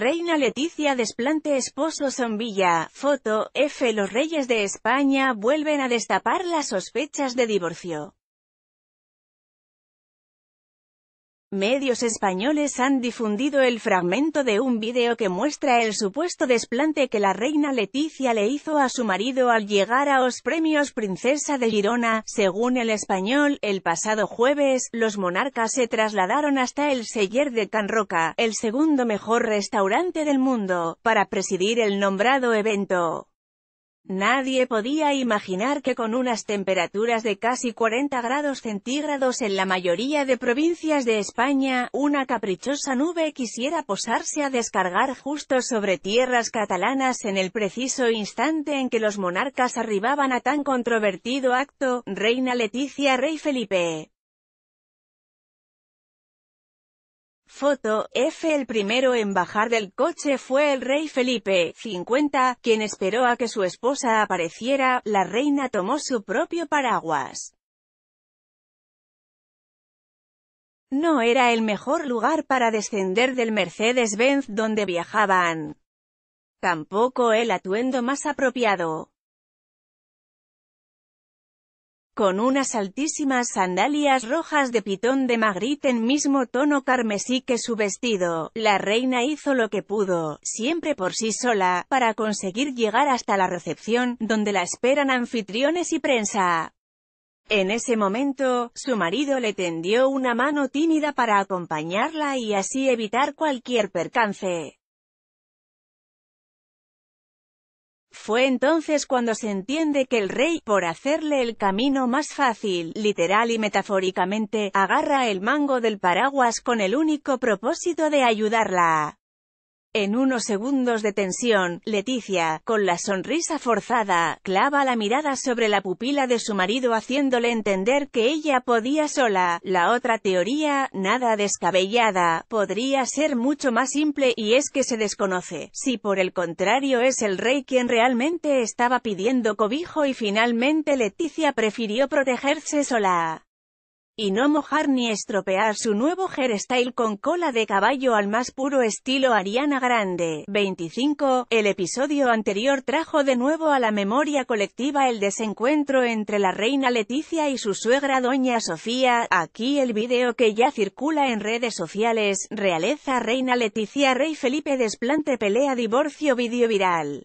Reina Leticia desplante esposo Zombilla, foto, F. Los reyes de España vuelven a destapar las sospechas de divorcio. Medios españoles han difundido el fragmento de un vídeo que muestra el supuesto desplante que la reina Leticia le hizo a su marido al llegar a los premios Princesa de Girona. Según el español, el pasado jueves, los monarcas se trasladaron hasta el Seller de Can Roca, el segundo mejor restaurante del mundo, para presidir el nombrado evento. Nadie podía imaginar que con unas temperaturas de casi 40 grados centígrados en la mayoría de provincias de España, una caprichosa nube quisiera posarse a descargar justo sobre tierras catalanas en el preciso instante en que los monarcas arribaban a tan controvertido acto, Reina Leticia Rey Felipe. Foto, F. El primero en bajar del coche fue el rey Felipe, 50, quien esperó a que su esposa apareciera, la reina tomó su propio paraguas. No era el mejor lugar para descender del Mercedes-Benz donde viajaban. Tampoco el atuendo más apropiado con unas altísimas sandalias rojas de pitón de magrit en mismo tono carmesí que su vestido. La reina hizo lo que pudo, siempre por sí sola, para conseguir llegar hasta la recepción, donde la esperan anfitriones y prensa. En ese momento, su marido le tendió una mano tímida para acompañarla y así evitar cualquier percance. Fue entonces cuando se entiende que el rey, por hacerle el camino más fácil, literal y metafóricamente, agarra el mango del paraguas con el único propósito de ayudarla en unos segundos de tensión, Leticia, con la sonrisa forzada, clava la mirada sobre la pupila de su marido haciéndole entender que ella podía sola. La otra teoría, nada descabellada, podría ser mucho más simple y es que se desconoce. Si por el contrario es el rey quien realmente estaba pidiendo cobijo y finalmente Leticia prefirió protegerse sola y no mojar ni estropear su nuevo hairstyle con cola de caballo al más puro estilo Ariana Grande. 25. El episodio anterior trajo de nuevo a la memoria colectiva el desencuentro entre la reina Leticia y su suegra Doña Sofía. Aquí el video que ya circula en redes sociales, realeza Reina Leticia Rey Felipe desplante pelea divorcio video viral.